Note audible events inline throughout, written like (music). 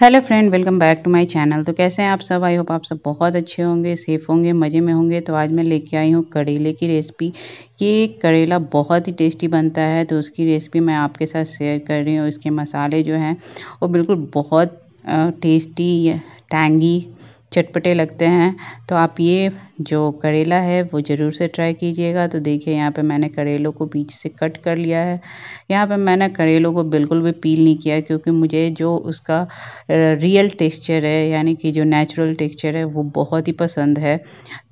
hello friend welcome back to my channel तो कैसे हैं आप सब आई होप आप सब बहुत अच्छे होंगे सेफ़ होंगे मज़े में होंगे तो आज मैं लेके आई हूँ करेले की रेसिपी ये करेला बहुत ही टेस्टी बनता है तो उसकी रेसिपी मैं आपके साथ शेयर कर रही हूँ इसके मसाले जो हैं वो बिल्कुल बहुत टेस्टी टैंगी चटपटे लगते हैं तो आप ये जो करेला है वो ज़रूर से ट्राई कीजिएगा तो देखिए यहाँ पे मैंने करेलों को बीच से कट कर लिया है यहाँ पे मैंने करेलों को बिल्कुल भी पील नहीं किया क्योंकि मुझे जो उसका रियल टेक्सचर है यानी कि जो नेचुरल टेक्सचर है वो बहुत ही पसंद है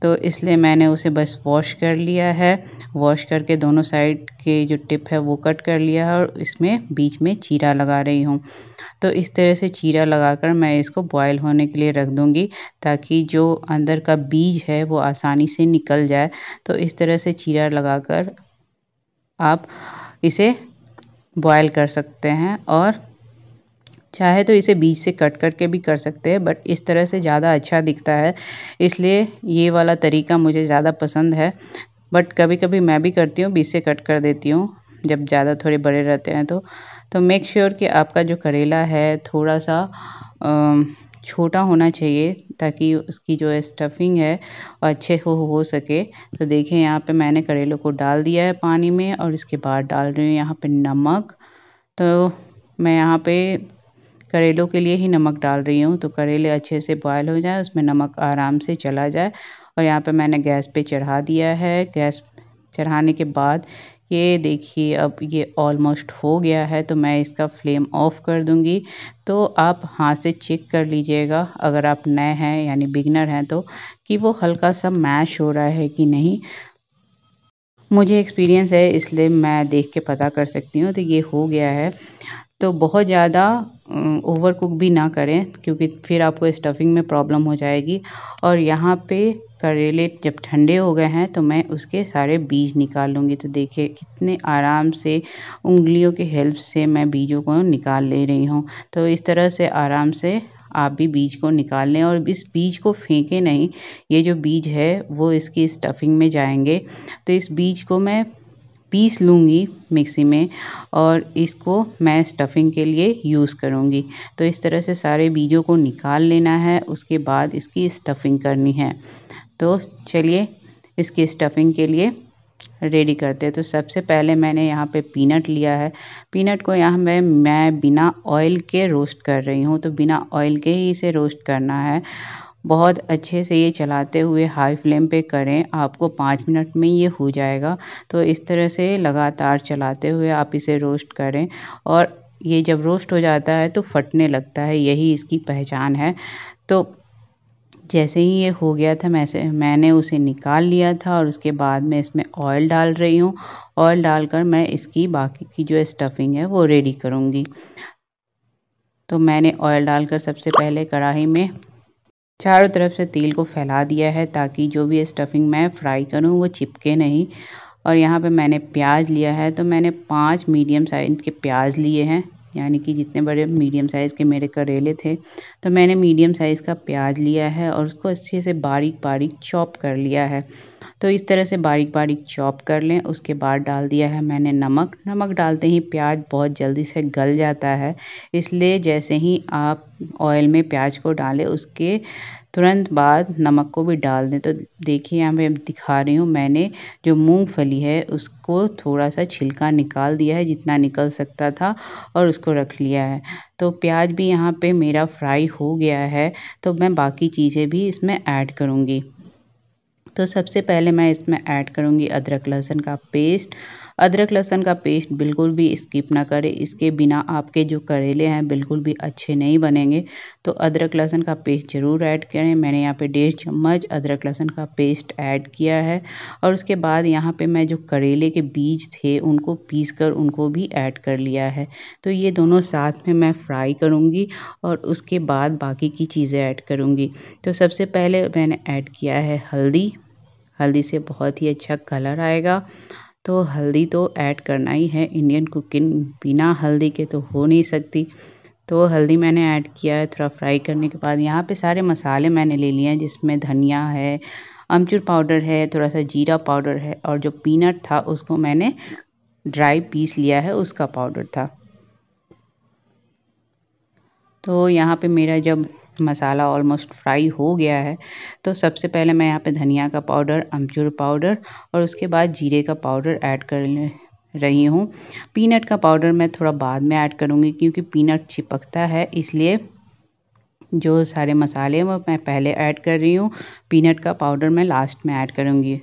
तो इसलिए मैंने उसे बस वॉश कर लिया है वॉश करके दोनों साइड के जो टिप है वो कट कर लिया है और इसमें बीच में चीरा लगा रही हूँ तो इस तरह से चीरा लगाकर मैं इसको बॉयल होने के लिए रख दूंगी ताकि जो अंदर का बीज है वो आसानी से निकल जाए तो इस तरह से चीरा लगाकर आप इसे बॉयल कर सकते हैं और चाहे तो इसे बीज से कट करके भी कर सकते हैं बट इस तरह से ज़्यादा अच्छा दिखता है इसलिए ये वाला तरीका मुझे ज़्यादा पसंद है बट कभी कभी मैं भी करती हूँ बीज से कट कर देती हूँ जब ज़्यादा थोड़े बड़े रहते हैं तो तो मेक श्योर sure कि आपका जो करेला है थोड़ा सा छोटा होना चाहिए ताकि उसकी जो है स्टफिंग है वो अच्छे हो हो सके तो देखें यहाँ पे मैंने करेलों को डाल दिया है पानी में और इसके बाद डाल रही हूँ यहाँ पे नमक तो मैं यहाँ पे करेलों के लिए ही नमक डाल रही हूँ तो करेले अच्छे से बॉयल हो जाए उसमें नमक आराम से चला जाए और यहाँ पर मैंने गैस पर चढ़ा दिया है गैस चढ़ाने के बाद ये देखिए अब ये ऑलमोस्ट हो गया है तो मैं इसका फ्लेम ऑफ कर दूंगी तो आप हाथ से चेक कर लीजिएगा अगर आप नए हैं यानी बिगनर हैं तो कि वो हल्का सा मैश हो रहा है कि नहीं मुझे एक्सपीरियंस है इसलिए मैं देख के पता कर सकती हूँ तो ये हो गया है तो बहुत ज़्यादा ओवर कुक भी ना करें क्योंकि फिर आपको स्टफिंग में प्रॉब्लम हो जाएगी और यहाँ पे करेले जब ठंडे हो गए हैं तो मैं उसके सारे बीज निकाल लूँगी तो देखिए कितने आराम से उंगलियों के हेल्प से मैं बीजों को निकाल ले रही हूँ तो इस तरह से आराम से आप भी बीज को निकाल लें और इस बीज को फेंके नहीं ये जो बीज है वो इसकी स्टफिंग में जाएंगे तो इस बीज को मैं पीस लूँगी मिक्सी में और इसको मैं स्टफ़िंग के लिए यूज़ करूँगी तो इस तरह से सारे बीजों को निकाल लेना है उसके बाद इसकी स्टफ़िंग करनी है तो चलिए इसकी स्टफ़िंग के लिए रेडी करते हैं तो सबसे पहले मैंने यहाँ पे पीनट लिया है पीनट को यहाँ मैं मैं बिना ऑयल के रोस्ट कर रही हूँ तो बिना ऑयल के ही इसे रोस्ट करना है बहुत अच्छे से ये चलाते हुए हाई फ्लेम पे करें आपको पाँच मिनट में ये हो जाएगा तो इस तरह से लगातार चलाते हुए आप इसे रोस्ट करें और ये जब रोस्ट हो जाता है तो फटने लगता है यही इसकी पहचान है तो जैसे ही ये हो गया था मैं मैंने उसे निकाल लिया था और उसके बाद में इसमें ऑयल डाल रही हूँ ऑयल डालकर मैं इसकी बाकी की जो स्टफिंग है वो रेडी करूँगी तो मैंने ऑयल डालकर सबसे पहले कढ़ाई में चारों तरफ से तेल को फैला दिया है ताकि जो भी स्टफिंग मैं फ्राई करूँ वो चिपके नहीं और यहाँ पे मैंने प्याज लिया है तो मैंने पांच मीडियम साइज के प्याज लिए हैं यानी कि जितने बड़े मीडियम साइज़ के मेरे करेले थे तो मैंने मीडियम साइज़ का प्याज लिया है और उसको अच्छे से बारीक बारीक चॉप कर लिया है तो इस तरह से बारीक बारीक चॉप कर लें उसके बाद डाल दिया है मैंने नमक नमक डालते ही प्याज बहुत जल्दी से गल जाता है इसलिए जैसे ही आप ऑयल में प्याज को डालें उसके तुरंत बाद नमक को भी डाल दें तो देखिए यहाँ पे दिखा रही हूँ मैंने जो मूंगफली है उसको थोड़ा सा छिलका निकाल दिया है जितना निकल सकता था और उसको रख लिया है तो प्याज भी यहाँ पे मेरा फ्राई हो गया है तो मैं बाकी चीज़ें भी इसमें ऐड करूँगी तो सबसे पहले मैं इसमें ऐड करूँगी अदरक लहसुन का पेस्ट अदरक लहसुन का पेस्ट बिल्कुल भी स्किप ना करें इसके बिना आपके जो करेले हैं बिल्कुल भी अच्छे नहीं बनेंगे तो अदरक लहसुन का पेस्ट ज़रूर ऐड करें मैंने यहाँ पे डेढ़ चम्मच अदरक लहसुन का पेस्ट ऐड किया है और उसके बाद यहाँ पे मैं जो करेले के बीज थे उनको पीस कर उनको भी ऐड कर लिया है तो ये दोनों साथ में मैं फ्राई करूँगी और उसके बाद बाकी की चीज़ें ऐड करूँगी तो सबसे पहले मैंने ऐड किया है हल्दी हल्दी से बहुत ही अच्छा कलर आएगा तो हल्दी तो ऐड करना ही है इंडियन कुकिंग बिना हल्दी के तो हो नहीं सकती तो हल्दी मैंने ऐड किया है थोड़ा फ्राई करने के बाद यहाँ पे सारे मसाले मैंने ले लिए हैं जिसमें धनिया है अमचूर पाउडर है थोड़ा सा जीरा पाउडर है और जो पीनट था उसको मैंने ड्राई पीस लिया है उसका पाउडर था तो यहाँ पे मेरा जब मसाला ऑलमोस्ट फ्राई हो गया है तो सबसे पहले मैं यहाँ पे धनिया का पाउडर अमचूर पाउडर और उसके बाद जीरे का पाउडर ऐड कर रही हूँ पीनट का पाउडर मैं थोड़ा बाद में ऐड करूँगी क्योंकि पीनट चिपकता है इसलिए जो सारे मसाले हैं वो मैं पहले ऐड कर रही हूँ पीनट का पाउडर मैं लास्ट में ऐड करूँगी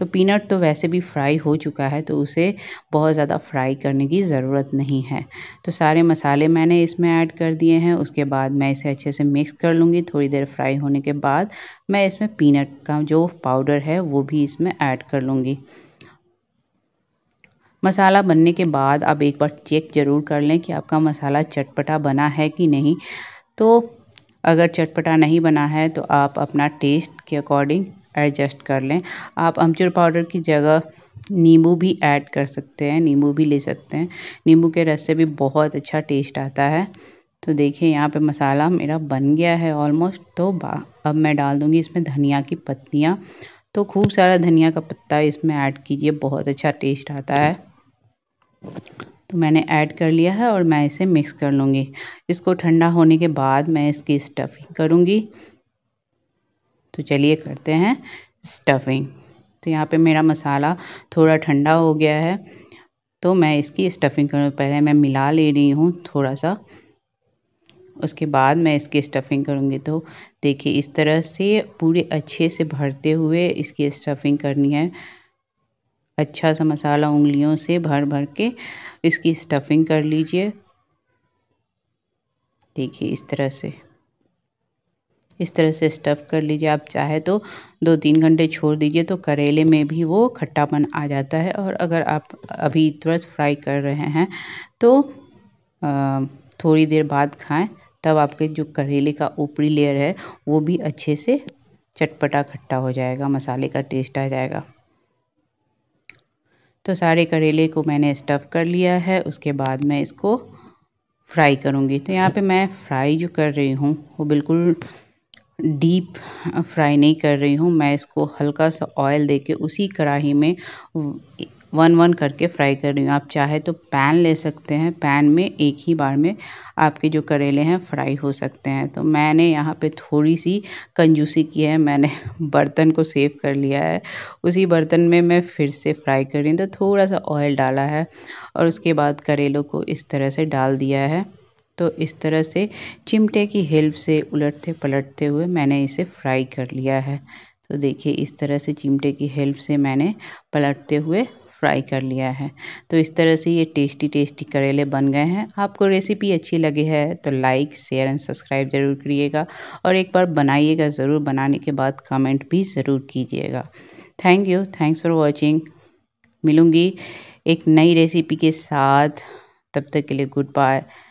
तो पीनट तो वैसे भी फ्राई हो चुका है तो उसे बहुत ज़्यादा फ्राई करने की ज़रूरत नहीं है तो सारे मसाले मैंने इसमें ऐड कर दिए हैं उसके बाद मैं इसे अच्छे से मिक्स कर लूँगी थोड़ी देर फ्राई होने के बाद मैं इसमें पीनट का जो पाउडर है वो भी इसमें ऐड कर लूँगी मसाला बनने के बाद आप एक बार चेक ज़रूर कर लें कि आपका मसाला चटपटा बना है कि नहीं तो अगर चटपटा नहीं बना है तो आप अपना टेस्ट के अकॉर्डिंग एडजस्ट कर लें आप अमचूर पाउडर की जगह नींबू भी ऐड कर सकते हैं नींबू भी ले सकते हैं नींबू के रस से भी बहुत अच्छा टेस्ट आता है तो देखिए यहाँ पे मसाला मेरा बन गया है ऑलमोस्ट तो अब मैं डाल दूँगी इसमें धनिया की पत्तियाँ तो खूब सारा धनिया का पत्ता इसमें ऐड कीजिए बहुत अच्छा टेस्ट आता है तो मैंने ऐड कर लिया है और मैं इसे मिक्स कर लूँगी इसको ठंडा होने के बाद मैं इसकी स्टफिंग करूँगी तो चलिए करते हैं स्टफिंग तो यहाँ पे मेरा मसाला थोड़ा ठंडा हो गया है तो मैं इसकी स्टफिंग करूँ पहले मैं मिला ले रही हूँ थोड़ा सा उसके बाद मैं इसकी स्टफिंग करूँगी तो देखिए इस तरह से पूरे अच्छे से भरते हुए इसकी स्टफिंग करनी है अच्छा सा मसाला उंगलियों से भर भर के इसकी स्टफिंग कर लीजिए देखिए इस तरह से इस तरह से स्टफ़ कर लीजिए आप चाहे तो दो तीन घंटे छोड़ दीजिए तो करेले में भी वो खट्टापन आ जाता है और अगर आप अभी तुरंत फ्राई कर रहे हैं तो थोड़ी देर बाद खाएं तब आपके जो करेले का ऊपरी लेयर है वो भी अच्छे से चटपटा खट्टा हो जाएगा मसाले का टेस्ट आ जाएगा तो सारे करेले को मैंने स्टफ़ कर लिया है उसके बाद मैं इसको फ्राई करूँगी तो यहाँ पे मैं फ्राई जो कर रही हूँ वो बिल्कुल डीप फ्राई नहीं कर रही हूँ मैं इसको हल्का सा ऑयल देके उसी कढ़ाई में वन वन करके फ्राई कर रही हूँ आप चाहे तो पैन ले सकते हैं पैन में एक ही बार में आपके जो करेले हैं फ्राई हो सकते हैं तो मैंने यहाँ पे थोड़ी सी कंजूसी की है मैंने (laughs) बर्तन को सेव कर लिया है उसी बर्तन में मैं फिर से फ्राई कर रही हूँ तो थोड़ा सा ऑयल डाला है और उसके बाद करेलों को इस तरह से डाल दिया है तो इस तरह से चिमटे की हेल्प से उलटते पलटते हुए मैंने इसे फ्राई कर लिया है तो देखिए इस तरह से चिमटे की हेल्प से मैंने पलटते हुए फ्राई कर लिया है तो इस तरह से ये टेस्टी टेस्टी करेले बन गए हैं आपको रेसिपी अच्छी लगी है तो लाइक शेयर एंड सब्सक्राइब ज़रूर करिएगा और एक बार बनाइएगा ज़रूर बनाने के बाद कमेंट भी ज़रूर कीजिएगा thank you thanks for watching मिलूँगी एक नई रेसिपी के साथ तब तक के लिए गुड बाय